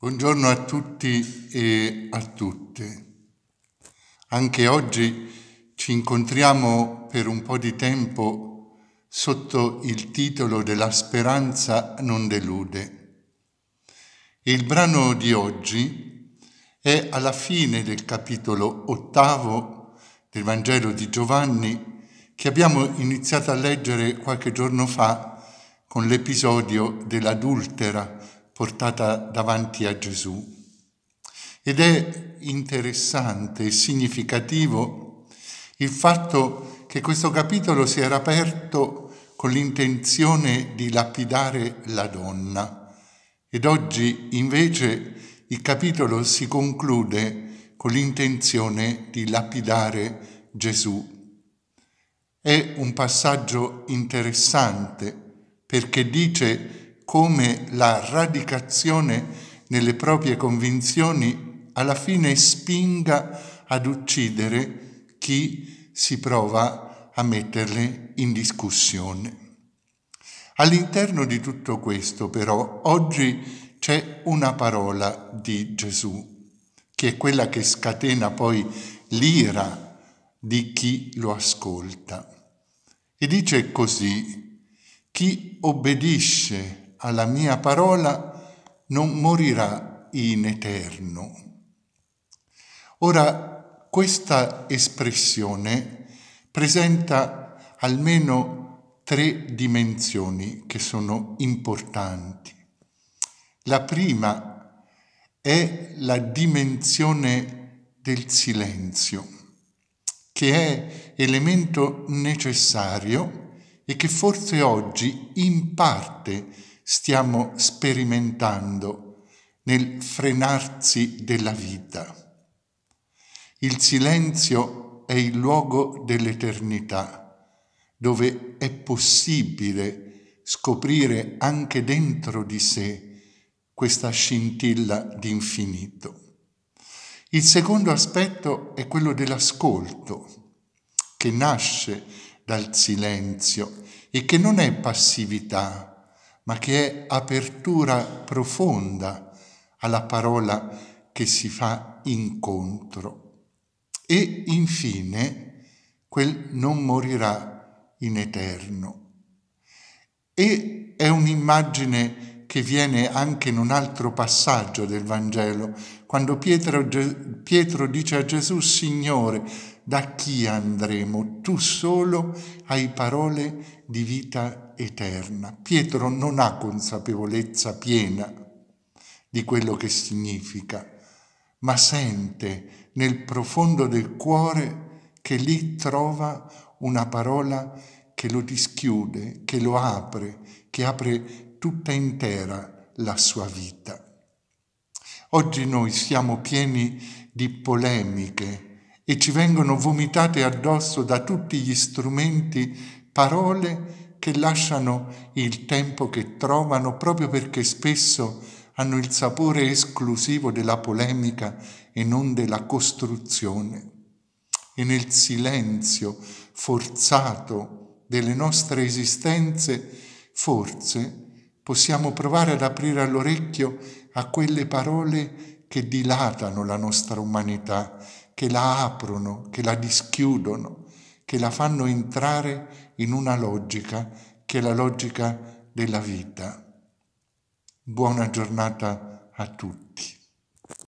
Buongiorno a tutti e a tutte. Anche oggi ci incontriamo per un po' di tempo sotto il titolo della speranza non delude. Il brano di oggi è alla fine del capitolo ottavo del Vangelo di Giovanni che abbiamo iniziato a leggere qualche giorno fa con l'episodio dell'adultera portata davanti a Gesù. Ed è interessante e significativo il fatto che questo capitolo si era aperto con l'intenzione di lapidare la donna ed oggi invece il capitolo si conclude con l'intenzione di lapidare Gesù. È un passaggio interessante perché dice come la radicazione nelle proprie convinzioni alla fine spinga ad uccidere chi si prova a metterle in discussione. All'interno di tutto questo però oggi c'è una parola di Gesù, che è quella che scatena poi l'ira di chi lo ascolta. E dice così, chi obbedisce alla mia parola non morirà in eterno. Ora, questa espressione presenta almeno tre dimensioni che sono importanti. La prima è la dimensione del silenzio, che è elemento necessario e che forse oggi in parte stiamo sperimentando nel frenarsi della vita. Il silenzio è il luogo dell'eternità, dove è possibile scoprire anche dentro di sé questa scintilla d'infinito. Il secondo aspetto è quello dell'ascolto, che nasce dal silenzio e che non è passività, ma che è apertura profonda alla parola che si fa incontro. E infine quel non morirà in eterno. E è un'immagine che viene anche in un altro passaggio del Vangelo, quando Pietro, Pietro dice a Gesù, Signore, da chi andremo? Tu solo hai parole di vita eterna. Pietro non ha consapevolezza piena di quello che significa, ma sente nel profondo del cuore che lì trova una parola che lo dischiude, che lo apre, che apre tutta intera la sua vita. Oggi noi siamo pieni di polemiche e ci vengono vomitate addosso da tutti gli strumenti parole che lasciano il tempo che trovano proprio perché spesso hanno il sapore esclusivo della polemica e non della costruzione. E nel silenzio forzato delle nostre esistenze, forse, possiamo provare ad aprire all'orecchio a quelle parole che dilatano la nostra umanità, che la aprono, che la dischiudono, che la fanno entrare in una logica che è la logica della vita. Buona giornata a tutti.